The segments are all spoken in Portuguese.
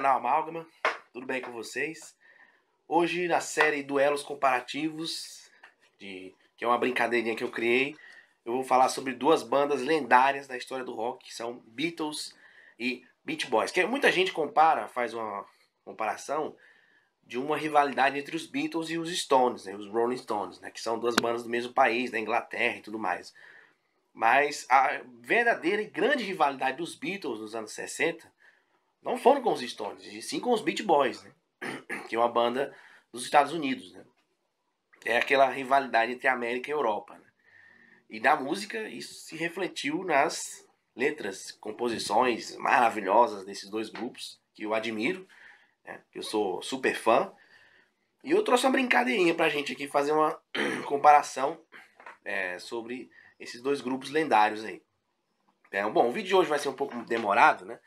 canal Amálgama, tudo bem com vocês? Hoje na série Duelos Comparativos, de, que é uma brincadeirinha que eu criei, eu vou falar sobre duas bandas lendárias da história do rock, que são Beatles e Beach Boys. Que muita gente compara, faz uma comparação de uma rivalidade entre os Beatles e os Stones, né, os Rolling Stones, né, que são duas bandas do mesmo país, da Inglaterra e tudo mais. Mas a verdadeira e grande rivalidade dos Beatles nos anos 60 não foram com os Stones, e sim com os Beach Boys, né? que é uma banda dos Estados Unidos. Né? É aquela rivalidade entre América e Europa. Né? E na música, isso se refletiu nas letras, composições maravilhosas desses dois grupos, que eu admiro, né? eu sou super fã. E eu trouxe uma brincadeirinha pra gente aqui fazer uma comparação é, sobre esses dois grupos lendários aí. É, bom, o vídeo de hoje vai ser um pouco demorado, né?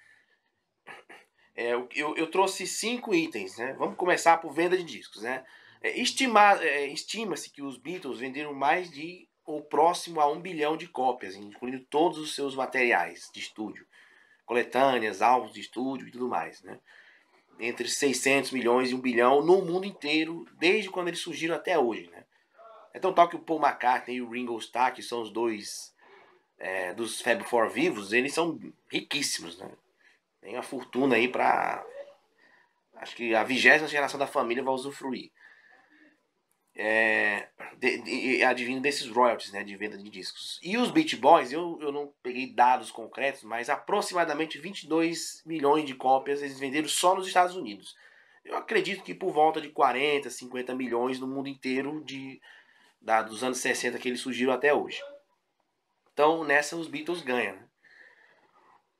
É, eu, eu, trouxe cinco itens, né? Vamos começar por venda de discos, né? É, é, Estima-se que os Beatles venderam mais de ou próximo a um bilhão de cópias, incluindo todos os seus materiais de estúdio, coletâneas, álbuns de estúdio e tudo mais, né? Entre 600 milhões e um bilhão no mundo inteiro, desde quando eles surgiram até hoje, né? É tão tal que o Paul McCartney e o Ringo Starr, que são os dois é, dos Fab Four vivos, eles são riquíssimos, né? Tem uma fortuna aí para. Acho que a vigésima geração da família vai usufruir. É, de, de, desses royalties né, de venda de discos. E os Beat Boys, eu, eu não peguei dados concretos, mas aproximadamente 22 milhões de cópias eles venderam só nos Estados Unidos. Eu acredito que por volta de 40, 50 milhões no mundo inteiro, de, da, dos anos 60 que eles surgiram até hoje. Então nessa os Beatles ganham. Né?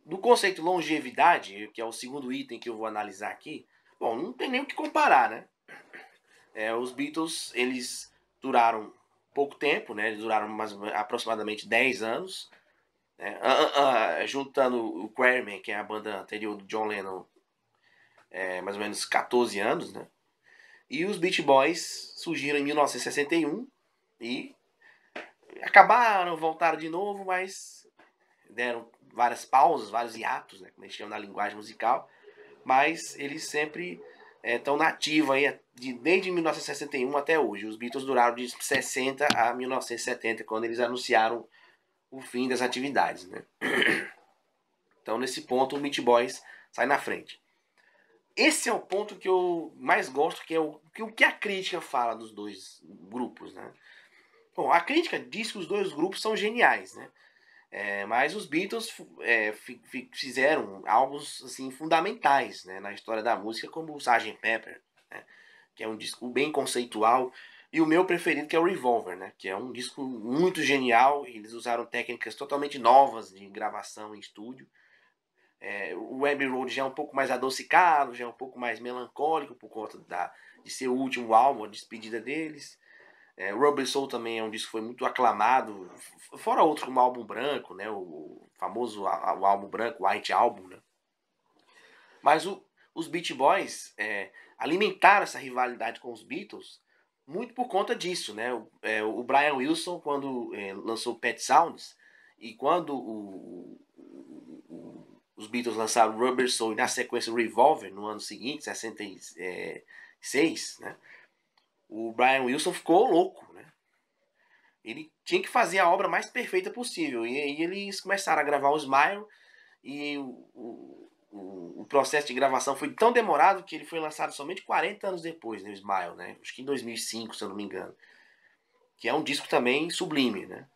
do conceito longevidade, que é o segundo item que eu vou analisar aqui, bom, não tem nem o que comparar, né? É, os Beatles, eles duraram pouco tempo, né? Eles duraram mais, aproximadamente 10 anos. Né? Uh, uh, juntando o Quarrymen, que é a banda anterior do John Lennon, é, mais ou menos 14 anos, né? E os Beach Boys surgiram em 1961 e acabaram, voltaram de novo, mas deram né, várias pausas, vários hiatos, né, como gente chama na linguagem musical, mas eles sempre estão é, nativos aí, de, desde 1961 até hoje. Os Beatles duraram de 60 a 1970, quando eles anunciaram o fim das atividades. Né? Então, nesse ponto, o Meat Boys sai na frente. Esse é o ponto que eu mais gosto, que é o que, o que a crítica fala dos dois grupos. Né? Bom, a crítica diz que os dois grupos são geniais, né? É, mas os Beatles é, fizeram álbuns assim, fundamentais né, na história da música, como o Sgt. Pepper, né, que é um disco bem conceitual, e o meu preferido que é o Revolver, né, que é um disco muito genial. Eles usaram técnicas totalmente novas de gravação em estúdio. É, o Abbey Road já é um pouco mais adocicado, já é um pouco mais melancólico por conta da, de ser o último álbum, a despedida deles. É, Rubber Soul também é um disco que foi muito aclamado, fora outro como álbum branco, né? O famoso o álbum branco, White Album, né? Mas o, os Beat Boys é, alimentaram essa rivalidade com os Beatles muito por conta disso, né? O, é, o Brian Wilson, quando é, lançou Pet Sounds, e quando o, o, os Beatles lançaram Rubber Soul e na sequência Revolver, no ano seguinte, 66, é, né? o Brian Wilson ficou louco, né? Ele tinha que fazer a obra mais perfeita possível. E aí eles começaram a gravar o Smile e o, o, o processo de gravação foi tão demorado que ele foi lançado somente 40 anos depois, né? O Smile, né? Acho que em 2005, se eu não me engano. Que é um disco também sublime, né?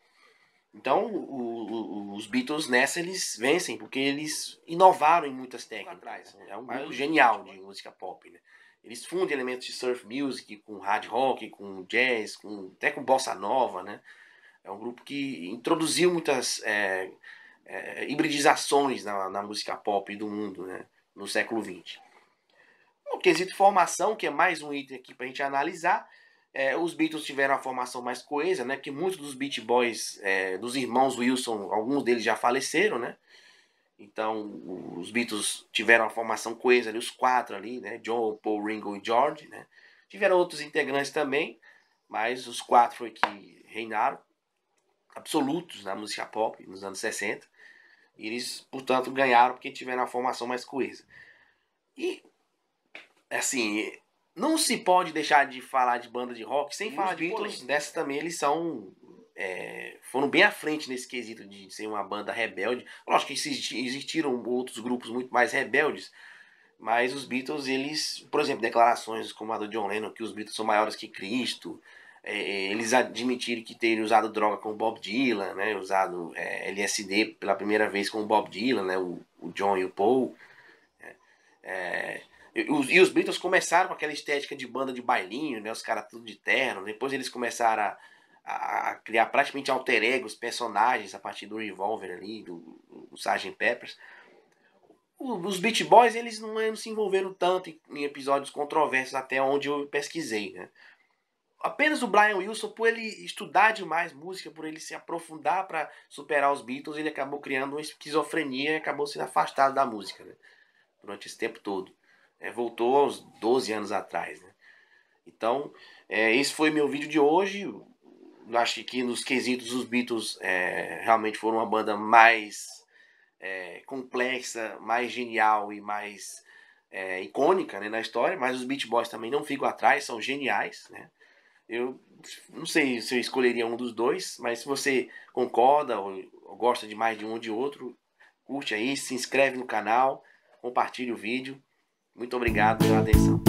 Então, o, o, os Beatles nessa eles vencem, porque eles inovaram em muitas técnicas. Né? É um grupo genial de música pop, né? Eles fundem elementos de surf music com hard rock, com jazz, com, até com bossa nova, né? É um grupo que introduziu muitas é, é, hibridizações na, na, música pop do mundo, né? No século XX. No quesito formação, que é mais um item aqui para a gente analisar, é, os Beatles tiveram a formação mais coesa, né? Porque muitos dos Beat Boys, é, dos irmãos Wilson, alguns deles já faleceram, né? Então, os Beatles tiveram uma formação coesa ali, os quatro ali, né? John, Paul, Ringo e George, né? Tiveram outros integrantes também, mas os quatro foi que reinaram, absolutos na música pop nos anos 60. E eles, portanto, ganharam porque tiveram a formação mais coesa. E, assim, não se pode deixar de falar de banda de rock sem e falar de Beatles. Polêmica. também eles são é, foram bem à frente nesse quesito de ser uma banda rebelde. Lógico que existiram outros grupos muito mais rebeldes, mas os Beatles, eles, por exemplo, declarações como a do John Lennon, que os Beatles são maiores que Cristo, é, eles admitiram que terem usado droga com o Bob Dylan, né, usado é, LSD pela primeira vez com o Bob Dylan, né, o, o John e o Paul. É, e os Beatles começaram com aquela estética de banda de bailinho, né? Os caras tudo de terno. Depois eles começaram a a, criar praticamente alter egos, personagens a partir do Revolver ali, do, do Sgt. Peppers. Os Beat Boys, eles não, não se envolveram tanto em, em, episódios controversos até onde eu pesquisei, né? Apenas o Brian Wilson, por ele estudar demais música, por ele se aprofundar para superar os Beatles, ele acabou criando uma esquizofrenia e acabou sendo afastado da música, né? Durante esse tempo todo. É, voltou aos 12 anos atrás, né? Então, é, esse foi meu vídeo de hoje acho que nos quesitos os Beatles é, realmente foram uma banda mais é, complexa, mais genial e mais é, icônica né, na história, mas os Beat Boys também não ficam atrás, são geniais. Né? Eu não sei se eu escolheria um dos dois, mas se você concorda ou, ou gosta de mais de um ou de outro, curte aí, se inscreve no canal, compartilhe o vídeo. Muito obrigado pela atenção.